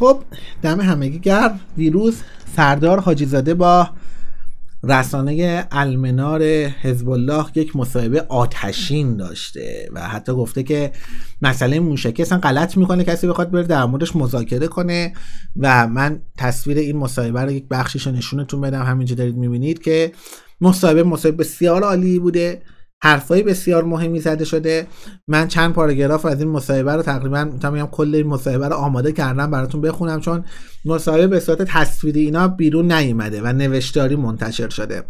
خب دم همگی گرم دیروز سردار حاجی زاده با رسانه المنار حزب الله یک مصاحبه آتشین داشته و حتی گفته که مسئله موشکی اصلا غلط میکنه کسی بخواد بره در موردش مذاکره کنه و من تصویر این مصاحبه رو یک بخشیش رو نشونتون بدم همینجا دارید میبینید که مصاحبه مصاحبه بسیار عالی بوده حرفای بسیار مهمی زده شده من چند پاراگراف از این مصاحبه رو تقریبا میتونم بگم کل این مصاحبه رو آماده کردم براتون بخونم چون مصاحبه به صورت تصویری اینا بیرون نیومده و نوشتاری منتشر شده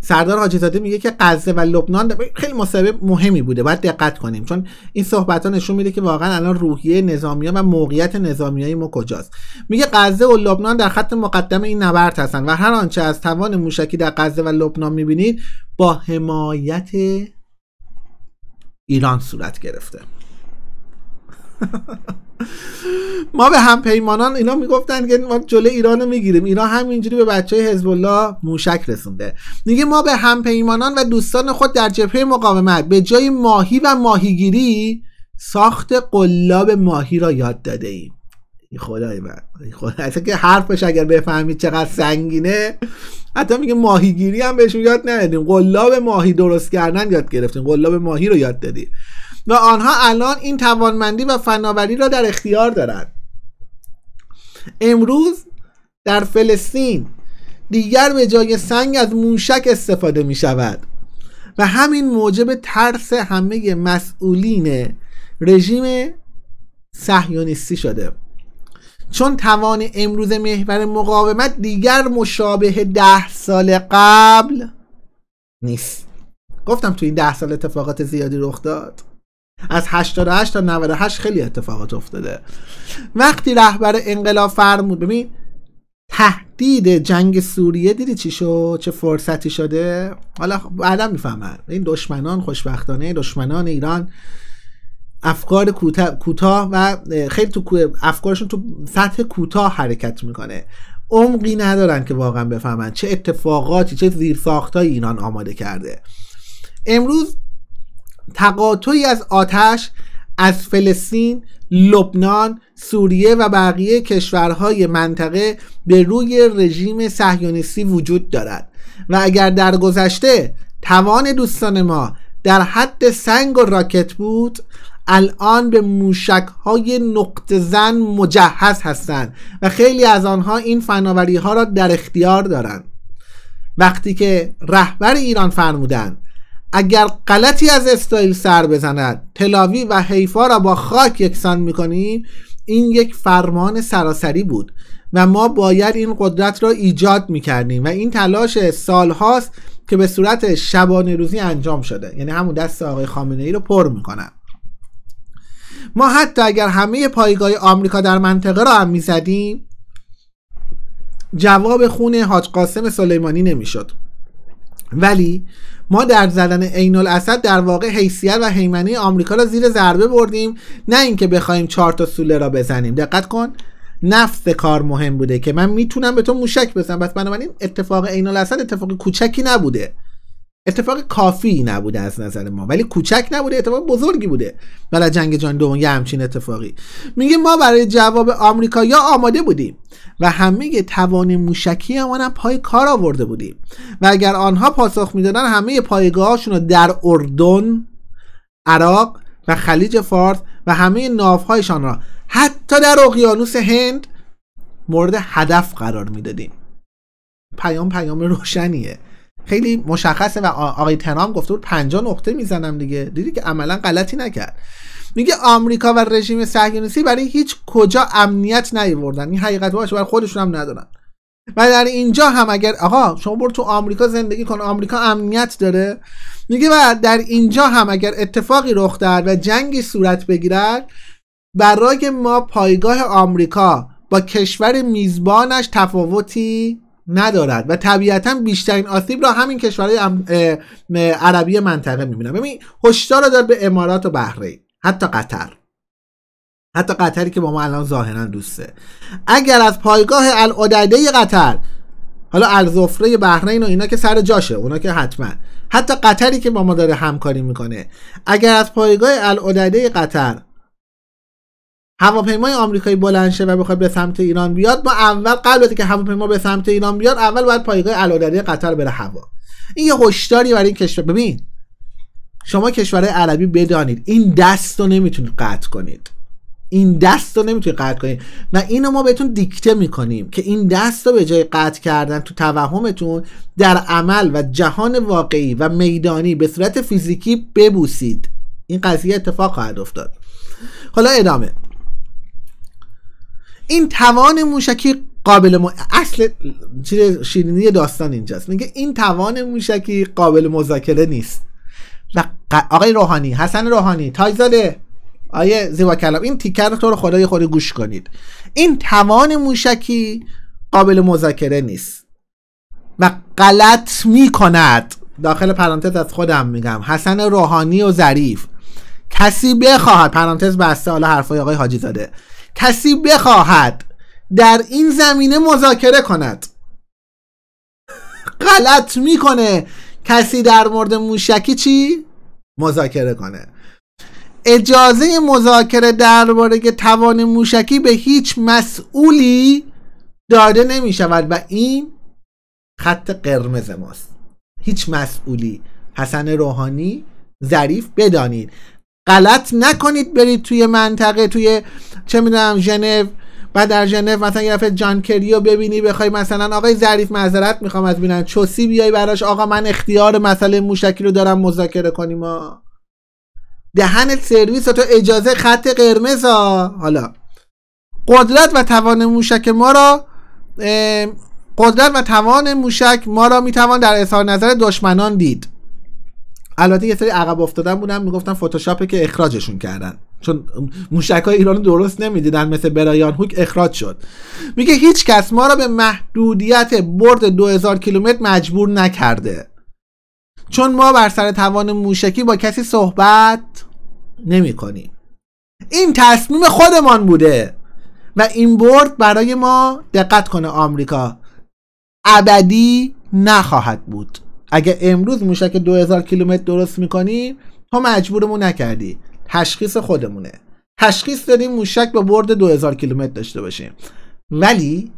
سردار حاجی میگه که غزه و لبنان خیلی مسبب مهمی بوده باید دقت کنیم چون این صحبت ها نشون میده که واقعا الان روحیه ها و موقعیت های ما کجاست میگه غزه و لبنان در خط مقدم این نبرد هستند و هر آنچه از توان موشکی در غزه و لبنان میبینید با حمایت ایران صورت گرفته ما به همپیمانان اینا میگفتن که ما جلو ایران رو میگیریم اینا همینجوری به بچه حزب الله موشک رسونده میگه ما به همپیمانان و دوستان خود در جبهه مقاومت به جای ماهی و ماهیگیری ساخت قلاب ماهی را یاد داده ایم خدای من خدا که حرفش اگر بفهمید چقدر سنگینه حتی میگه ماهیگیری هم بهشون یاد ندادیم قلاب ماهی درست کردن یاد گرفتیم قلاب ماهی رو یاد دادیم و آنها الان این توانمندی و فناوری را در اختیار دارند امروز در فلسطین دیگر به جای سنگ از موشک استفاده می شود و همین موجب ترس همه مسئولین رژیم صهیونیستی شده چون توان امروز محور مقاومت دیگر مشابه ده سال قبل نیست گفتم تو این ده سال اتفاقات زیادی رخ داد از 88 تا 98 خیلی اتفاقات افتاده وقتی رهبر انقلاب فرمود ببین تهدید جنگ سوریه دیدی چی شد چه فرصتی شده حالا خب، بعدا میفهمن این دشمنان خوشبختانه دشمنان ایران افکار کوتاه و خیلی تو افکارشون تو سطح کوتاه حرکت میکنه عمقی ندارن که واقعا بفهمن چه اتفاقاتی چه زیرساختای ایران آماده کرده امروز تقاطعی از آتش از فلسطین، لبنان، سوریه و بقیه کشورهای منطقه به روی رژیم صهیونیستی وجود دارد و اگر در گذشته توان دوستان ما در حد سنگ و راکت بود الان به موشک های نقط زن مجهز هستند و خیلی از آنها این فناوری ها را در اختیار دارند وقتی که رهبر ایران فرمودند اگر غلطی از اسرائیل سر بزند تلاوی و حیفا را با خاک یکسان میکنیم این یک فرمان سراسری بود و ما باید این قدرت را ایجاد میکردیم و این تلاش سالهاست که به صورت شبانه روزی انجام شده یعنی همون دست آقای خامنه ای رو پر میکنم. ما حتی اگر همه پایگاه آمریکا در منطقه را هم میزدیم جواب خون حاج قاسم سلیمانی نمیشد ولی ما در زدن عین الاسد در واقع حیثیت و هیمنه آمریکا را زیر ضربه بردیم نه اینکه بخوایم چهار تا سوله را بزنیم دقت کن نفس کار مهم بوده که من میتونم به تو موشک بزنم پس بنابراین اتفاق عین الاسد اتفاق کوچکی نبوده اتفاق کافی نبوده از نظر ما ولی کوچک نبوده اتفاق بزرگی بوده برای جنگ جهانی دوم یه همچین اتفاقی میگه ما برای جواب آمریکا یا آماده بودیم و همه توان موشکی هم پای کار آورده بودیم و اگر آنها پاسخ میدادن همه پایگاهاشون رو در اردن عراق و خلیج فارس و همه ناوهایشان را حتی در اقیانوس هند مورد هدف قرار میدادیم پیام پیام روشنیه خیلی مشخصه و آقای ترام گفته بود 50 نقطه میزنم دیگه دیدی که عملا غلطی نکرد میگه آمریکا و رژیم صهیونیستی برای هیچ کجا امنیت نیوردن این حقیقت باشه برای خودشون هم ندارن و در اینجا هم اگر آقا شما برو تو آمریکا زندگی کن آمریکا امنیت داره میگه و در اینجا هم اگر اتفاقی رخ در و جنگی صورت بگیرد برای ما پایگاه آمریکا با کشور میزبانش تفاوتی ندارد و طبیعتا بیشترین آسیب را همین کشورهای عربی منطقه میبینن ببین هشدار رو داد به امارات و بحرین حتی قطر حتی قطری که با ما الان ظاهرا دوسته اگر از پایگاه العدیده قطر حالا الزفره بحرین و اینا که سر جاشه اونا که حتما حتی قطری که با ما داره همکاری میکنه اگر از پایگاه العدیده قطر هواپیمای آمریکایی بلند شه و بخواد به سمت ایران بیاد ما اول قبل که هواپیما به سمت ایران بیاد اول باید پایگاه علادری قطر بره هوا این یه هشداری برای این کشور ببین شما کشورهای عربی بدانید این دست رو نمیتونید قطع کنید این دست رو نمیتونید قطع کنید و اینو ما بهتون دیکته میکنیم که این دست رو به جای قطع کردن تو توهمتون در عمل و جهان واقعی و میدانی به صورت فیزیکی ببوسید این قضیه اتفاق خواهد افتاد حالا ادامه این توان موشکی قابل م... اصل چیز شیرینی داستان اینجاست میگه این توان موشکی قابل مذاکره نیست و آقای روحانی حسن روحانی تاجزاده آیه زیبا کلام این تیکر رو تو رو خدای خوری گوش کنید این توان موشکی قابل مذاکره نیست و غلط می کند داخل پرانتز از خودم میگم حسن روحانی و ظریف کسی بخواهد پرانتز بسته حالا حرفای آقای حاجی زاده کسی بخواهد در این زمینه مذاکره کند غلط میکنه کسی در مورد موشکی چی مذاکره کنه اجازه مذاکره درباره توان موشکی به هیچ مسئولی داده نمی شود و این خط قرمز ماست هیچ مسئولی حسن روحانی ظریف بدانید غلط نکنید برید توی منطقه توی چه میدونم ژنو و در ژنو مثلا یه دفعه جان کریو ببینی بخوای مثلا آقای ظریف معذرت میخوام از بینن چوسی بیای براش آقا من اختیار مسئله موشکی رو دارم مذاکره کنیم ما دهنت سرویس تو اجازه خط قرمز ها حالا قدرت و توان موشک ما را قدرت و توان موشک ما را میتوان در اظهار نظر دشمنان دید البته یه سری عقب افتادن بودن میگفتن فتوشاپه که اخراجشون کردن چون موشک های ایران درست نمیدیدن مثل برایان هوک اخراج شد میگه هیچ کس ما را به محدودیت برد 2000 کیلومتر مجبور نکرده چون ما بر سر توان موشکی با کسی صحبت نمی کنیم این تصمیم خودمان بوده و این برد برای ما دقت کنه آمریکا ابدی نخواهد بود اگه امروز موشک 2000 کیلومتر درست میکنیم تو مجبورمون نکردی تشخیص خودمونه تشخیص دادیم موشک به برد 2000 کیلومتر داشته باشیم ولی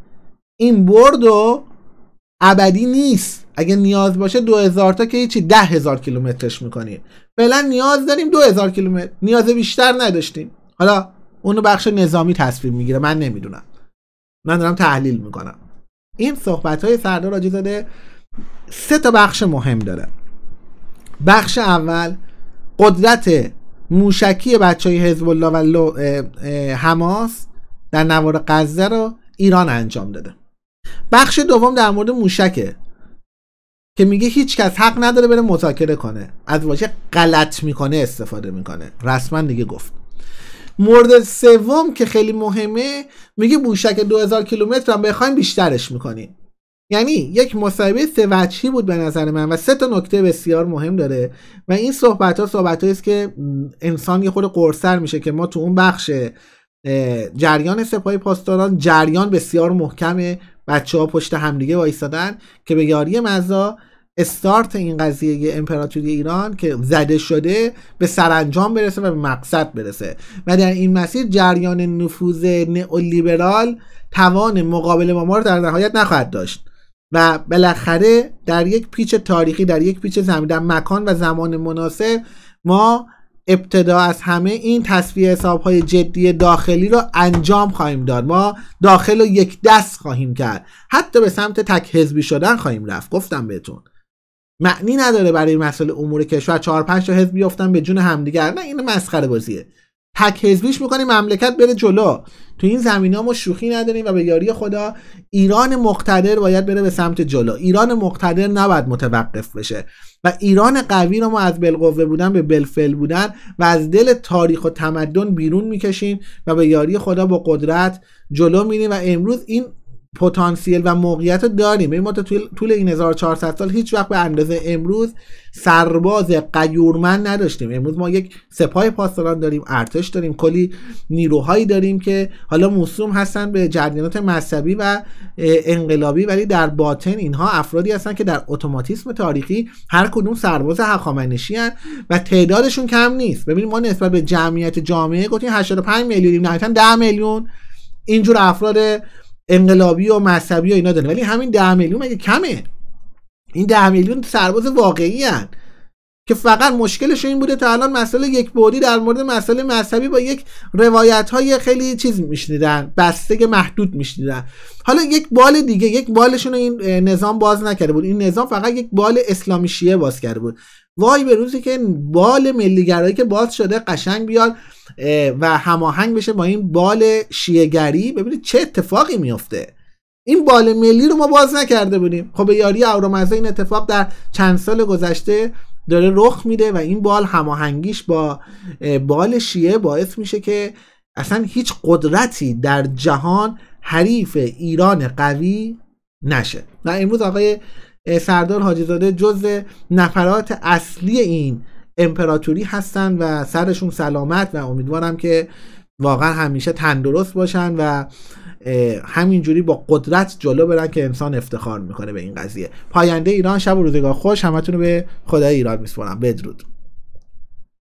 این برد و ابدی نیست اگه نیاز باشه 2000 تا که هیچی 10000 کیلومترش میکنیم فعلا نیاز داریم 2000 کیلومتر نیاز بیشتر نداشتیم حالا اونو بخش نظامی تصویر میگیره من نمیدونم من دارم تحلیل میکنم این صحبت های سردار زاده سه تا بخش مهم داره بخش اول قدرت موشکی بچه های الله و حماس در نوار غزه رو ایران انجام داده بخش دوم در مورد موشکه که میگه هیچ کس حق نداره بره مذاکره کنه از واژه غلط میکنه استفاده میکنه رسما دیگه گفت مورد سوم که خیلی مهمه میگه موشک 2000 کیلومتر هم بخوایم بیشترش میکنیم یعنی یک مصاحبه سه وجهی بود به نظر من و سه تا نکته بسیار مهم داره و این صحبت ها صحبت است که انسان یه خود قرصر میشه که ما تو اون بخش جریان سپاه پاسداران جریان بسیار محکم بچه ها پشت همدیگه وایستادن که به یاری مزا استارت این قضیه امپراتوری ایران که زده شده به سرانجام برسه و به مقصد برسه و در این مسیر جریان نفوذ نئولیبرال توان مقابله با ما رو در نهایت نخواهد داشت و بالاخره در یک پیچ تاریخی در یک پیچ زمین مکان و زمان مناسب ما ابتدا از همه این تصویه های جدی داخلی رو انجام خواهیم داد ما داخل رو یک دست خواهیم کرد حتی به سمت تک حزبی شدن خواهیم رفت گفتم بهتون معنی نداره برای مسئله امور کشور چهار پنج تا حزب بیافتن به جون همدیگر نه این مسخره بازیه حک حزبیش میکنیم مملکت بره جلو تو این زمین ها ما شوخی نداریم و به یاری خدا ایران مقتدر باید بره به سمت جلو ایران مقتدر نباید متوقف بشه و ایران قوی رو ما از بلقوه بودن به بلفل بودن و از دل تاریخ و تمدن بیرون میکشیم و به یاری خدا با قدرت جلو میریم و امروز این پتانسیل و موقعیت داریم این ما تا طول این 1400 سال هیچ وقت به اندازه امروز سرباز قیورمن نداشتیم امروز ما یک سپاه پاسداران داریم ارتش داریم کلی نیروهایی داریم که حالا موسوم هستن به جریانات مذهبی و انقلابی ولی در باطن اینها افرادی هستن که در اتوماتیسم تاریخی هر کدوم سرباز هخامنشی و تعدادشون کم نیست ببینید ما نسبت به جمعیت جامعه گفتیم 85 میلیونیم نهایتا 10 میلیون اینجور افراد انقلابی و مذهبی و اینا داره ولی همین ده میلیون مگه کمه این ده میلیون سرباز واقعی هن. که فقط مشکلش این بوده تا الان مسئله یک بودی در مورد مسئله مذهبی با یک روایت های خیلی چیز میشنیدن بسته محدود میشنیدن حالا یک بال دیگه یک بالشون این نظام باز نکرده بود این نظام فقط یک بال اسلامی شیعه باز کرده بود وای به روزی که بال ملیگرایی که باز شده قشنگ بیاد و هماهنگ بشه با این بال گری ببینید چه اتفاقی میفته این بال ملی رو ما باز نکرده بودیم خب به یاری اورامزه این اتفاق در چند سال گذشته داره رخ میده و این بال هماهنگیش با بال شیعه باعث میشه که اصلا هیچ قدرتی در جهان حریف ایران قوی نشه و امروز آقای سردار حاجیزاده جز نفرات اصلی این امپراتوری هستن و سرشون سلامت و امیدوارم که واقعا همیشه تندرست باشن و همینجوری با قدرت جلو برن که انسان افتخار میکنه به این قضیه پاینده ایران شب و روزگار خوش همتون رو به خدای ایران میسپرم بدرود